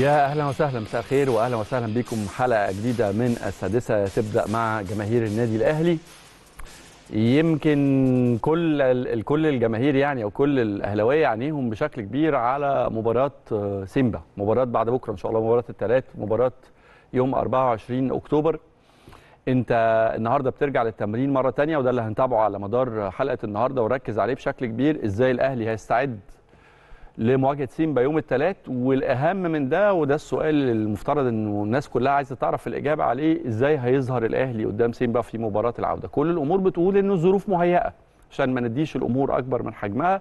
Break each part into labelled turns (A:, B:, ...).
A: يا اهلا وسهلا مساء الخير واهلا وسهلا بكم حلقه جديده من السادسه تبدا مع جماهير النادي الاهلي يمكن كل كل الجماهير يعني او كل الاهلاويه عينيهم بشكل كبير على مباراه آه، سيمبا مباراه بعد بكره ان شاء الله مباراه الثلاث مباراه يوم 24 اكتوبر انت النهارده بترجع للتمرين مره ثانيه وده اللي هنتابعه على مدار حلقه النهارده وركز عليه بشكل كبير ازاي الاهلي هيستعد لمواجهه سيمبا يوم الثلاث والاهم من ده وده السؤال المفترض انه الناس كلها عايزه تعرف الاجابه عليه ازاي هيظهر الاهلي قدام سيمبا في مباراه العوده كل الامور بتقول ان الظروف مهيئه عشان ما نديش الامور اكبر من حجمها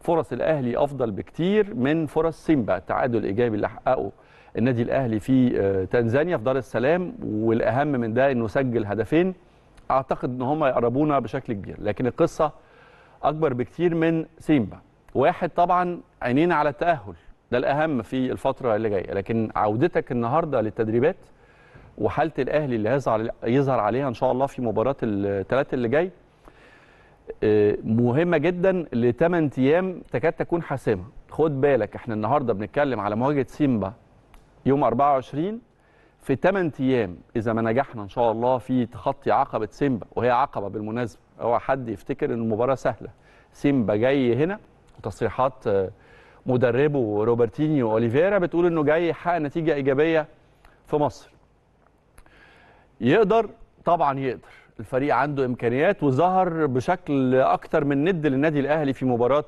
A: فرص الاهلي افضل بكتير من فرص سيمبا التعادل الايجابي اللي حققه النادي الاهلي في آه، تنزانيا في دار السلام والاهم من ده انه سجل هدفين اعتقد ان هم يقربونا بشكل كبير لكن القصه اكبر بكتير من سيمبا واحد طبعا عينينا على التاهل ده الاهم في الفتره اللي جايه لكن عودتك النهارده للتدريبات وحاله الاهلي اللي هيظهر يظهر عليها ان شاء الله في مباراه الثلاث اللي جاي آه، مهمه جدا لثمان ايام تكاد تكون حاسمه خد بالك احنا النهارده بنتكلم على مواجهه سيمبا يوم 24 في 8 ايام اذا ما نجحنا ان شاء الله في تخطي عقبه سيمبا وهي عقبه بالمناسبه اوعى حد يفتكر ان المباراه سهله سيمبا جاي هنا وتصريحات آه، مدربه روبرتينيو اوليفيرا بتقول انه جاي يحقق نتيجه ايجابيه في مصر يقدر طبعا يقدر الفريق عنده امكانيات وظهر بشكل اكتر من ند للنادي الاهلي في مباراه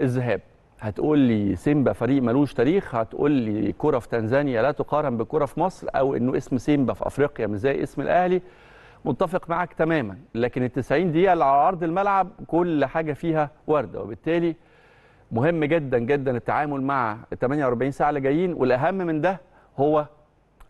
A: الذهاب هتقول لي سيمبا فريق ملوش تاريخ هتقول لي كره في تنزانيا لا تقارن بكره في مصر او انه اسم سيمبا في افريقيا مش زي اسم الاهلي متفق معك تماما لكن ال 90 دقيقه اللي على ارض الملعب كل حاجه فيها ورده وبالتالي مهم جدا جدا التعامل مع 48 ساعه اللي جايين والاهم من ده هو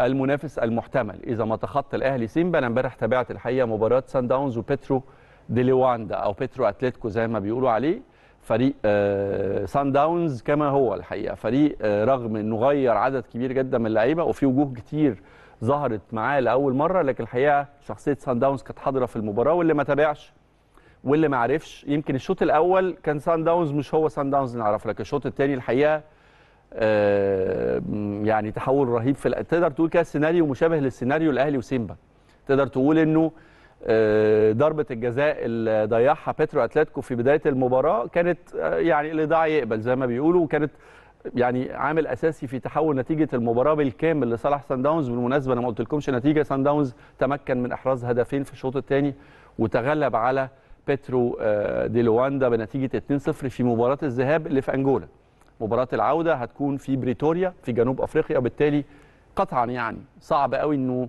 A: المنافس المحتمل اذا ما تخطى الاهلي سيمبا انا امبارح تابعت الحقيقه مباراه سان داونز وبيترو دي لواندا او بيترو اتلتيكو زي ما بيقولوا عليه فريق آه سان داونز كما هو الحقيقه فريق آه رغم انه غير عدد كبير جدا من اللعيبه وفي وجوه كتير ظهرت معاه لاول مره لكن الحقيقه شخصيه سان داونز كانت حاضره في المباراه واللي ما تابعش واللي ما عرفش يمكن الشوط الاول كان سان داونز مش هو سان داونز اللي نعرفه لكن الشوط الثاني الحقيقه يعني تحول رهيب في تقدر تقول كده سيناريو مشابه للسيناريو الاهلي وسيمبا تقدر تقول انه آه، ضربه الجزاء اللي ضيعها بيترو اتلتيكو في بدايه المباراه كانت آه، يعني ضاع يقبل زي ما بيقولوا وكانت يعني عامل اساسي في تحول نتيجه المباراه بالكامل لصالح سان داونز بالمناسبه انا ما قلتلكمش نتيجه سان داونز تمكن من احراز هدفين في الشوط الثاني وتغلب على بيترو آه، دي لواندا بنتيجه 2-0 في مباراه الذهاب اللي في انجولا مباراه العوده هتكون في بريتوريا في جنوب افريقيا وبالتالي قطعا يعني صعب قوي انه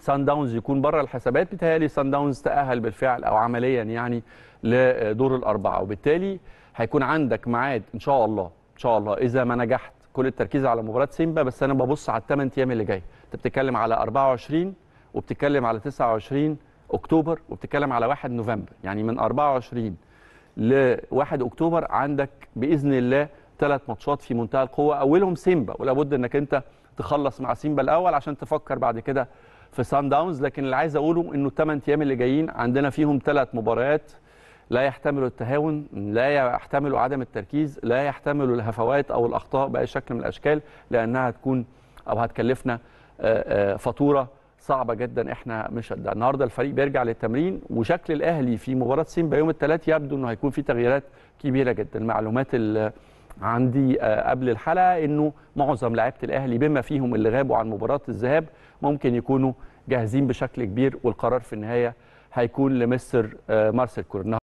A: سان داونز يكون بره الحسابات بتهيألي سان داونز تأهل بالفعل أو عمليا يعني لدور الأربعة وبالتالي هيكون عندك ميعاد إن شاء الله إن شاء الله إذا ما نجحت كل التركيز على مباراة سيمبا بس أنا ببص على الثمان أيام اللي جاي أنت بتتكلم على 24 وبتتكلم على 29 اكتوبر وبتتكلم على 1 نوفمبر يعني من 24 ل 1 اكتوبر عندك باذن الله ثلاث ماتشات في منتهى القوه اولهم سيمبا ولابد انك انت تخلص مع سيمبا الاول عشان تفكر بعد كده في سان داونز لكن اللي عايز اقوله انه الثمان ايام اللي جايين عندنا فيهم ثلاث مباريات لا يحتملوا التهاون لا يحتملوا عدم التركيز لا يحتملوا الهفوات او الاخطاء باي شكل من الاشكال لانها هتكون او هتكلفنا آه، آه، فاتوره صعبه جدا احنا مش ده النهارده الفريق بيرجع للتمرين وشكل الاهلي في مباراه سيمبا يوم الثلاث يبدو انه هيكون في تغييرات كبيره جدا المعلومات اللي عندي آه، قبل الحلقه انه معظم لعيبه الاهلي بما فيهم اللي غابوا عن مباراه الذهاب ممكن يكونوا جاهزين بشكل كبير والقرار في النهايه هيكون لمستر آه، مارسيل كولر